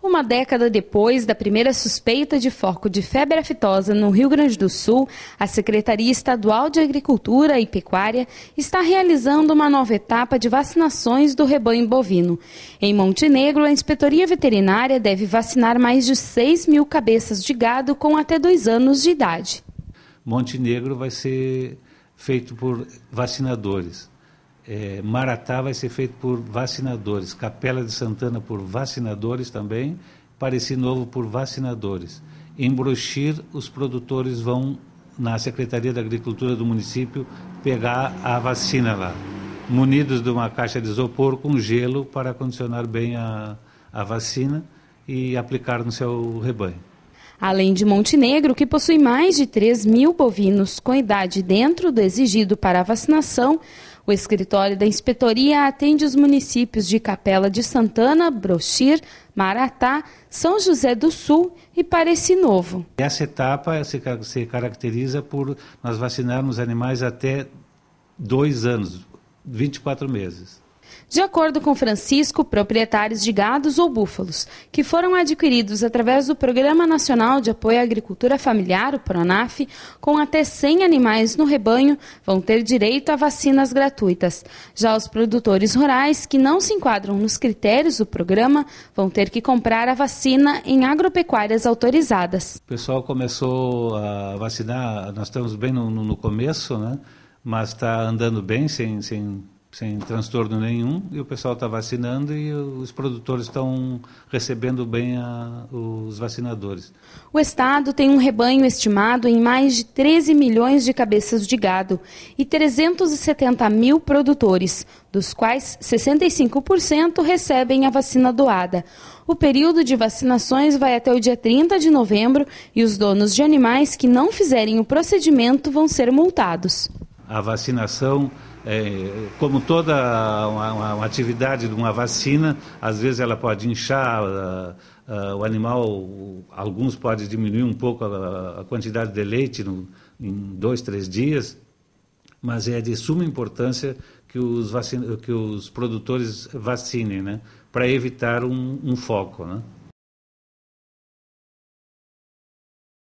Uma década depois da primeira suspeita de foco de febre aftosa no Rio Grande do Sul, a Secretaria Estadual de Agricultura e Pecuária está realizando uma nova etapa de vacinações do rebanho bovino. Em Montenegro, a Inspetoria Veterinária deve vacinar mais de 6 mil cabeças de gado com até dois anos de idade. Montenegro vai ser feito por vacinadores. É, Maratá vai ser feito por vacinadores, Capela de Santana por vacinadores também, Pareci Novo por vacinadores. Em Bruxir, os produtores vão na Secretaria da Agricultura do município pegar a vacina lá, munidos de uma caixa de isopor com gelo para condicionar bem a, a vacina e aplicar no seu rebanho. Além de Montenegro, que possui mais de 3 mil bovinos com idade dentro do exigido para a vacinação, o escritório da inspetoria atende os municípios de Capela de Santana, Brochir, Maratá, São José do Sul e Pareci Novo. Essa etapa se, se caracteriza por nós vacinarmos animais até dois anos, 24 meses. De acordo com Francisco, proprietários de gados ou búfalos, que foram adquiridos através do Programa Nacional de Apoio à Agricultura Familiar, o PRONAF, com até 100 animais no rebanho, vão ter direito a vacinas gratuitas. Já os produtores rurais, que não se enquadram nos critérios do programa, vão ter que comprar a vacina em agropecuárias autorizadas. O pessoal começou a vacinar, nós estamos bem no, no começo, né? mas está andando bem, sem, sem sem transtorno nenhum, e o pessoal está vacinando e os produtores estão recebendo bem a, os vacinadores. O Estado tem um rebanho estimado em mais de 13 milhões de cabeças de gado e 370 mil produtores, dos quais 65% recebem a vacina doada. O período de vacinações vai até o dia 30 de novembro e os donos de animais que não fizerem o procedimento vão ser multados. A vacinação é, como toda uma, uma, atividade de uma vacina, às vezes ela pode inchar uh, uh, o animal, alguns podem diminuir um pouco a, a quantidade de leite no, em dois, três dias, mas é de suma importância que os, vacina, que os produtores vacinem, né, para evitar um, um foco, né.